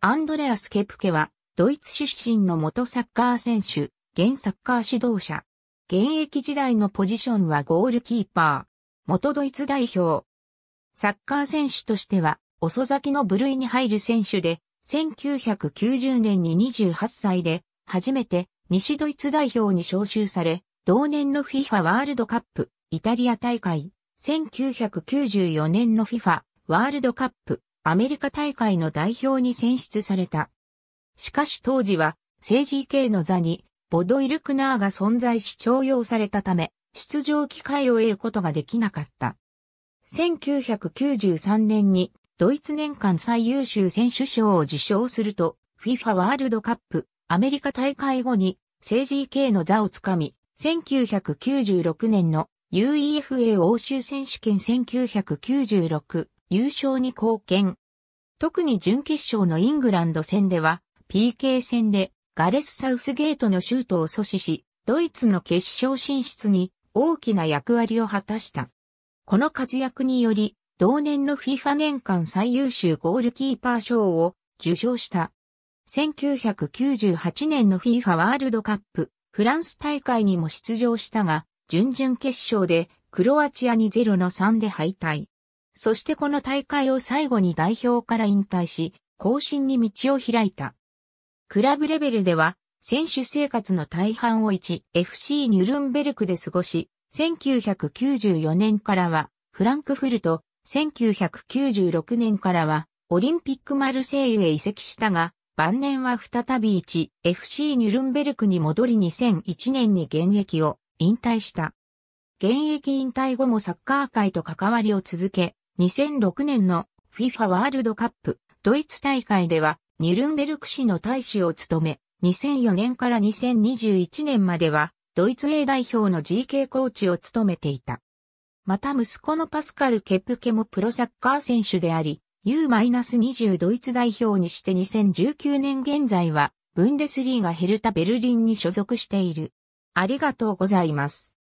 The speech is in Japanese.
アンドレアス・ケプケは、ドイツ出身の元サッカー選手、現サッカー指導者。現役時代のポジションはゴールキーパー。元ドイツ代表。サッカー選手としては、遅咲きの部類に入る選手で、1990年に28歳で、初めて西ドイツ代表に招集され、同年の FIFA ワールドカップ、イタリア大会、1994年の FIFA ワールドカップ、アメリカ大会の代表に選出された。しかし当時は、政治系の座に、ボドイルクナーが存在し徴用されたため、出場機会を得ることができなかった。1993年に、ドイツ年間最優秀選手賞を受賞すると、FIFA ワールドカップ、アメリカ大会後に、政治系の座をつかみ、1996年の UEFA 欧州選手権1996優勝に貢献。特に準決勝のイングランド戦では、PK 戦でガレス・サウスゲートのシュートを阻止し、ドイツの決勝進出に大きな役割を果たした。この活躍により、同年の FIFA 年間最優秀ゴールキーパー賞を受賞した。1998年の FIFA ワールドカップフランス大会にも出場したが、準々決勝でクロアチアに0の3で敗退。そしてこの大会を最後に代表から引退し、更新に道を開いた。クラブレベルでは、選手生活の大半を 1FC ニュルンベルクで過ごし、1994年からはフランクフルト、1996年からはオリンピックマルセイユへ移籍したが、晩年は再び 1FC ニュルンベルクに戻り2001年に現役を引退した。現役引退後もサッカー界と関わりを続け、2006年の FIFA ワールドカップドイツ大会ではニルンベルク市の大使を務め、2004年から2021年まではドイツ A 代表の GK コーチを務めていた。また息子のパスカル・ケプケもプロサッカー選手であり、U-20 ドイツ代表にして2019年現在はブンデスリーガヘルタベルリンに所属している。ありがとうございます。